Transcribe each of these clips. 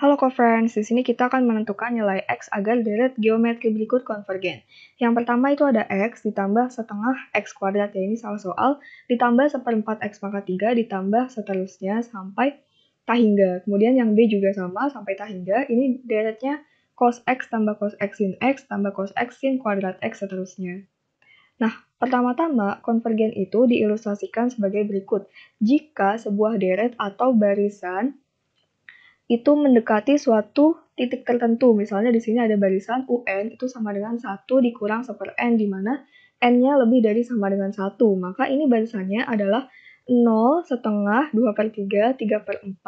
Halo friends di sini kita akan menentukan nilai X agar deret geometri berikut konvergen. Yang pertama itu ada X ditambah setengah X kuadrat, ya ini salah soal, ditambah seperempat X pangkat tiga ditambah seterusnya sampai tak hingga. Kemudian yang B juga sama sampai tak hingga ini deretnya cos X tambah cos X sin X tambah cos X sin kuadrat X seterusnya. Nah, pertama-tama konvergen itu diilustrasikan sebagai berikut. Jika sebuah deret atau barisan itu mendekati suatu titik tertentu. Misalnya di sini ada barisan UN itu sama dengan 1 dikurang 1 per N, di mana N-nya lebih dari sama dengan 1. Maka ini barisannya adalah 0, setengah, 2 per 3, 3 per 4.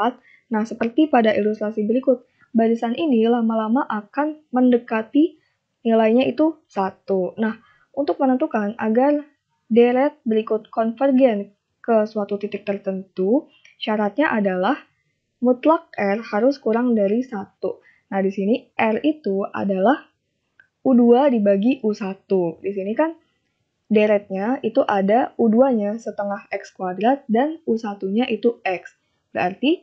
Nah, seperti pada ilustrasi berikut, barisan ini lama-lama akan mendekati nilainya itu 1. Nah, untuk menentukan agar deret berikut konvergen ke suatu titik tertentu, syaratnya adalah mutlak R harus kurang dari 1. Nah, di sini R itu adalah U2 dibagi U1. Di sini kan deretnya itu ada U2-nya setengah X kuadrat dan U1-nya itu X. Berarti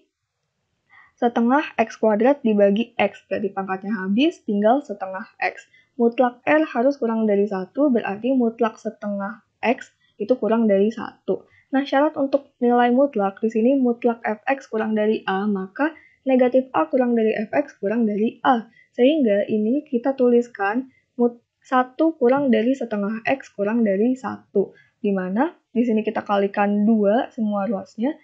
setengah X kuadrat dibagi X, berarti pangkatnya habis, tinggal setengah X. Mutlak R harus kurang dari 1, berarti mutlak setengah X itu kurang dari 1. Nah, syarat untuk nilai mutlak di sini mutlak fx kurang dari a, maka negatif a kurang dari fx kurang dari a. Sehingga ini kita tuliskan mut 1 kurang dari setengah x kurang dari 1. Dimana di sini kita kalikan 2 semua ruasnya,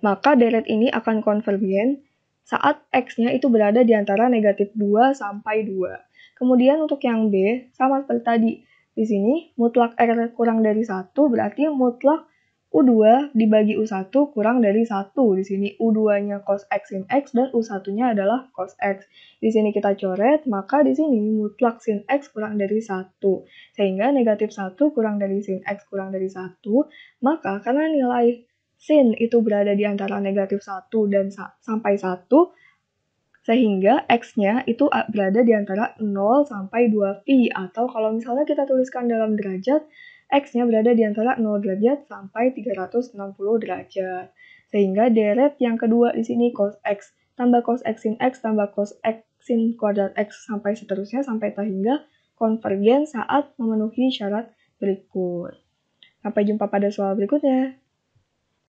maka deret ini akan konvergen saat x-nya itu berada di antara negatif 2 sampai 2. Kemudian untuk yang b, sama seperti tadi, di sini mutlak R kurang dari 1 berarti mutlak U2 dibagi U1 kurang dari 1. Di sini U2-nya cos X sin X dan U1-nya adalah cos X. Di sini kita coret, maka di sini mutlak sin X kurang dari 1. Sehingga negatif 1 kurang dari sin X kurang dari 1. Maka karena nilai sin itu berada di antara negatif 1 dan sa sampai 1, sehingga X-nya itu berada di antara 0 sampai 2V. Atau kalau misalnya kita tuliskan dalam derajat, X-nya berada di antara 0 derajat sampai 360 derajat. Sehingga deret yang kedua di sini cos X tambah cos X sin X tambah cos X sin kuadrat X sampai seterusnya sampai tak hingga konvergen saat memenuhi syarat berikut. Sampai jumpa pada soal berikutnya.